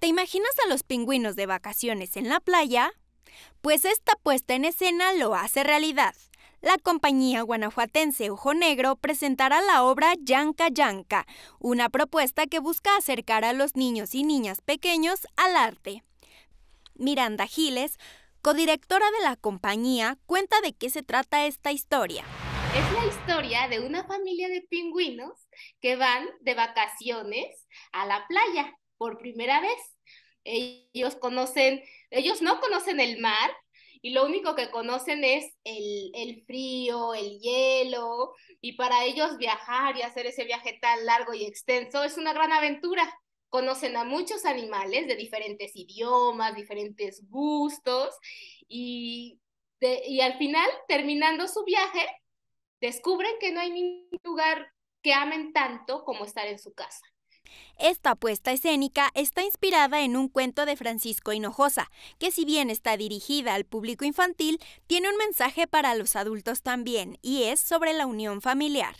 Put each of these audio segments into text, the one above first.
¿Te imaginas a los pingüinos de vacaciones en la playa? Pues esta puesta en escena lo hace realidad. La compañía guanajuatense Ojo Negro presentará la obra Yanka Yanka, una propuesta que busca acercar a los niños y niñas pequeños al arte. Miranda Giles, codirectora de la compañía, cuenta de qué se trata esta historia. Es la historia de una familia de pingüinos que van de vacaciones a la playa por primera vez. Ellos conocen, ellos no conocen el mar y lo único que conocen es el, frío, el hielo y para ellos viajar y hacer ese viaje tan largo y extenso es una gran aventura conocen a muchos animales de diferentes idiomas, diferentes gustos, y, y, al final, terminando su viaje, descubren que no hay ningún lugar que amen tanto como estar en su casa. Esta apuesta escénica está inspirada en un cuento de Francisco Hinojosa, que si bien está dirigida al público infantil, tiene un mensaje para los adultos también, y es sobre la unión familiar.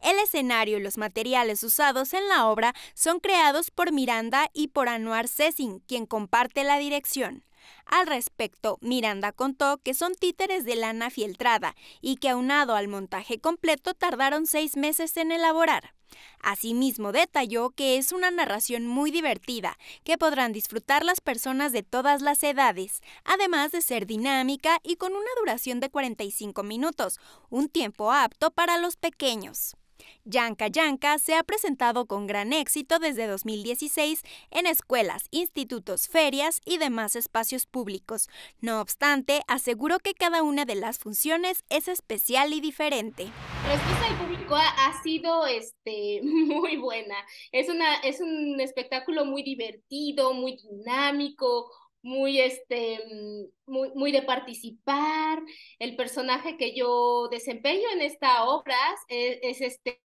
El escenario y los materiales usados en la obra son creados por Miranda y por Anuar Cessing, quien comparte la dirección. Al respecto, Miranda contó que son títeres de lana fieltrada y que aunado al montaje completo tardaron seis meses en elaborar. Asimismo, detalló que es una narración muy divertida, que podrán disfrutar las personas de todas las edades, además de ser dinámica y con una duración de 45 minutos, un tiempo apto para los pequeños. Yanka Yanka se ha presentado con gran éxito desde 2016 en escuelas, institutos, ferias y demás espacios públicos. No obstante, aseguró que cada una de las funciones es especial y diferente. La respuesta del público ha, sido este, muy buena. Es, una, es un espectáculo muy divertido, muy dinámico, muy, este, mm, muy, de participar. El personaje que yo desempeño en esta obra es, es este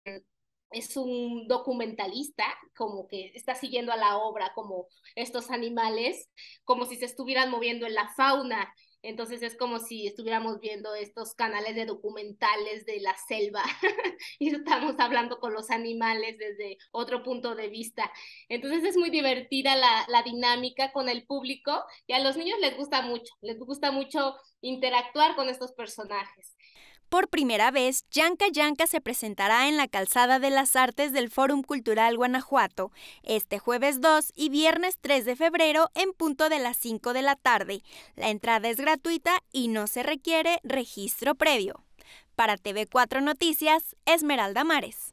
es un documentalista, como que está siguiendo a la obra, como estos animales, como si se estuvieran moviendo en la fauna. Entonces es como si estuviéramos viendo estos canales de documentales de la selva y estamos hablando con los animales desde otro punto de vista. Entonces es muy divertida la, dinámica con el público y a los niños les gusta mucho, les gusta mucho interactuar con estos personajes por primera vez, Yanka Yanka se presentará en la Calzada de las Artes del Fórum Cultural Guanajuato, este jueves 2 y viernes 3 de febrero en punto de las 5 de la tarde. La entrada es gratuita y no se requiere registro previo. Para TV4 Noticias, Esmeralda Mares.